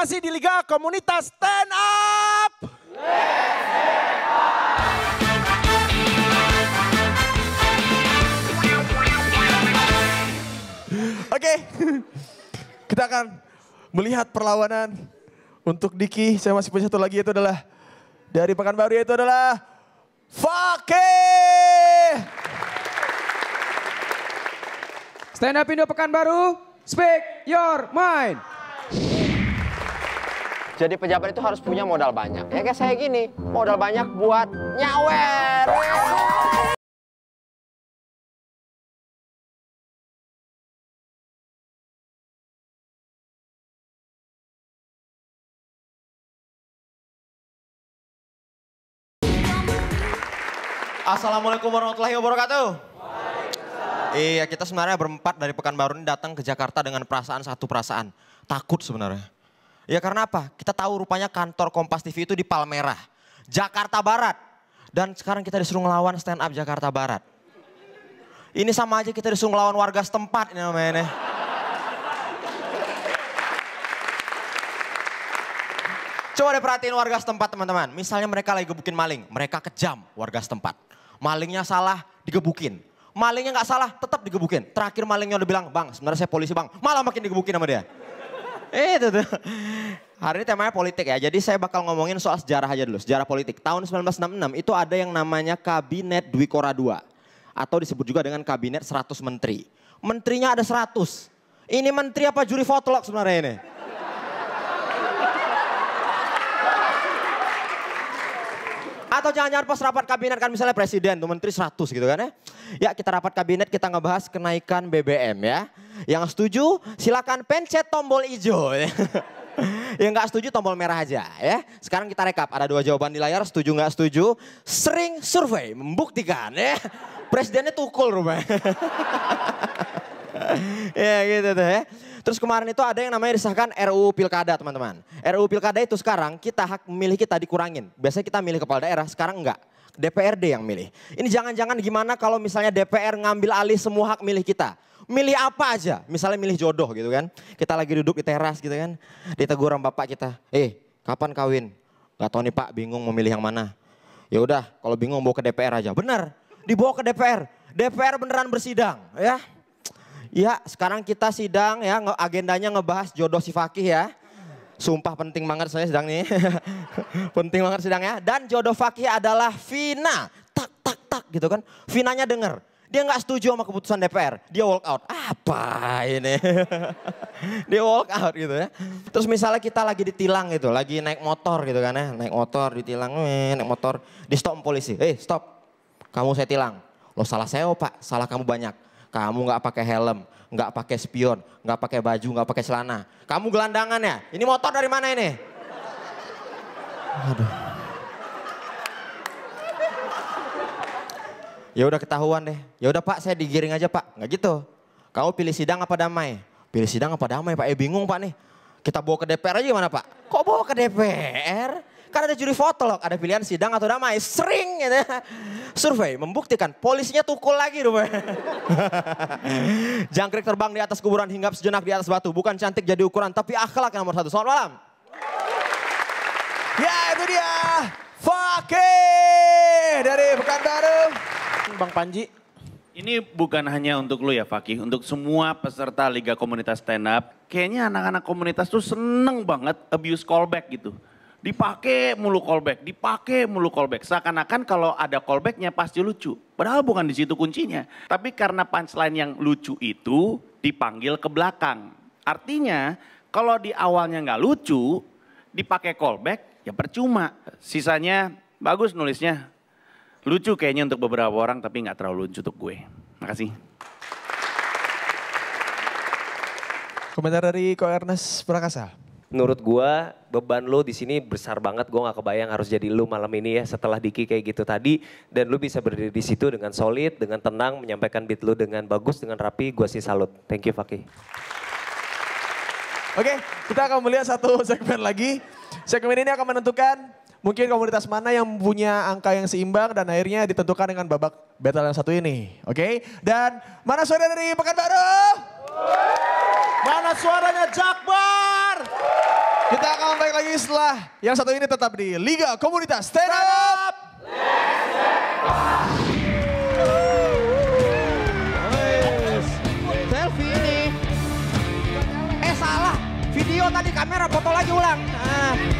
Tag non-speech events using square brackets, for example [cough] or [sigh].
masih di Liga Komunitas Stand Up. Oke, okay. [laughs] kita akan melihat perlawanan untuk Diki. Saya masih punya satu lagi itu adalah dari Pekanbaru itu adalah Fakir. Stand up Indo Pekanbaru, speak your mind jadi pejabat itu harus punya modal banyak. Ya kayak saya gini, modal banyak buat nyawer. Assalamualaikum warahmatullahi wabarakatuh. Iya, kita sebenarnya berempat dari Pekanbaru ini datang ke Jakarta dengan perasaan satu perasaan. Takut sebenarnya. Ya karena apa? Kita tahu rupanya kantor Kompas TV itu di Palmerah, Jakarta Barat. Dan sekarang kita disuruh ngelawan stand up Jakarta Barat. Ini sama aja kita disuruh ngelawan warga setempat ini namanya. Coba deh perhatiin warga setempat teman-teman. Misalnya mereka lagi gebukin maling, mereka kejam warga setempat. Malingnya salah, digebukin. Malingnya nggak salah, tetap digebukin. Terakhir malingnya udah bilang, bang sebenarnya saya polisi bang. Malah makin digebukin sama dia. Itu eh, tuh. Hari ini temanya politik ya, jadi saya bakal ngomongin soal sejarah aja dulu, sejarah politik. Tahun 1966 itu ada yang namanya Kabinet Dwi Kora II. Atau disebut juga dengan Kabinet 100 Menteri. Menterinya ada 100. Ini menteri apa juri fotolog sebenarnya ini? Atau jangan-jangan pas rapat kabinet kan misalnya presiden tuh menteri 100 gitu kan ya. Ya kita rapat kabinet kita ngebahas kenaikan BBM ya. Yang setuju silakan pencet tombol hijau. [laughs] yang nggak setuju tombol merah aja ya. Sekarang kita rekap, ada dua jawaban di layar, setuju nggak setuju. Sering survei membuktikan ya. Presidennya tukul rumah. [laughs] ya gitu tuh ya. Terus kemarin itu ada yang namanya disahkan RUU Pilkada teman-teman. RUU Pilkada itu sekarang kita hak milih kita dikurangin. Biasanya kita milih kepala daerah, sekarang enggak. DPRD yang milih. Ini jangan-jangan gimana kalau misalnya DPR ngambil alih semua hak milih kita milih apa aja. Misalnya milih jodoh gitu kan. Kita lagi duduk di teras gitu kan. Ditegur sama bapak kita, eh kapan kawin? Gak tau nih pak, bingung mau milih yang mana. Ya udah, kalau bingung bawa ke DPR aja. Bener? dibawa ke DPR. DPR beneran bersidang ya. Ya, sekarang kita sidang ya, agendanya ngebahas jodoh si Fakih ya. Sumpah penting banget saya sedang nih. [laughs] penting banget sedang ya. Dan jodoh Fakih adalah Vina. Tak, tak, tak gitu kan. Vinanya denger. Dia nggak setuju sama keputusan DPR, dia walk out. Apa ini? [laughs] dia walk out gitu ya. Terus misalnya kita lagi ditilang gitu, lagi naik motor gitu kan ya, naik motor ditilang, eh, naik motor, di stop polisi. Eh hey, stop, kamu saya tilang. Lo salah saya pak, salah kamu banyak. Kamu nggak pakai helm, nggak pakai spion, nggak pakai baju, nggak pakai celana. Kamu gelandangan ya? Ini motor dari mana ini? Aduh. ya udah ketahuan deh. Ya udah Pak, saya digiring aja Pak. Nggak gitu. Kau pilih sidang apa damai? Pilih sidang apa damai Pak? Eh bingung Pak nih. Kita bawa ke DPR aja gimana Pak? Kok bawa ke DPR? Karena ada juri foto loh, ada pilihan sidang atau damai. Sering gitu. Ya. Survei membuktikan polisinya tukul lagi rumah. [laughs] Jangkrik terbang di atas kuburan hinggap sejenak di atas batu. Bukan cantik jadi ukuran, tapi akhlak nomor satu. Selamat malam. Ya itu dia Fakih dari Pekanbaru silakan Bang Panji. Ini bukan hanya untuk lu ya Fakih, untuk semua peserta Liga Komunitas Stand Up. Kayaknya anak-anak komunitas tuh seneng banget abuse callback gitu. Dipake mulu callback, dipake mulu callback. Seakan-akan kalau ada callbacknya pasti lucu. Padahal bukan di situ kuncinya. Tapi karena punchline yang lucu itu dipanggil ke belakang. Artinya kalau di awalnya nggak lucu, dipakai callback ya percuma. Sisanya bagus nulisnya, Lucu kayaknya untuk beberapa orang tapi nggak terlalu lucu untuk gue. Makasih. Komentar dari Ko Ernest Prakasa. Menurut gue beban lo di sini besar banget. Gue nggak kebayang harus jadi lo malam ini ya setelah Diki kayak gitu tadi dan lo bisa berdiri di situ dengan solid, dengan tenang, menyampaikan beat lo dengan bagus, dengan rapi. Gue sih salut. Thank you Fakih. Oke, kita akan melihat satu segmen lagi. Segmen ini akan menentukan mungkin komunitas mana yang punya angka yang seimbang dan akhirnya ditentukan dengan babak battle yang satu ini. Oke? Okay? Dan mana suara dari Pekanbaru? Mana suaranya Jakbar? Kita akan balik lagi setelah yang satu ini tetap di Liga Komunitas Stand Up. Selfie ini. Eh salah, video tadi kamera foto lagi ulang. Nah.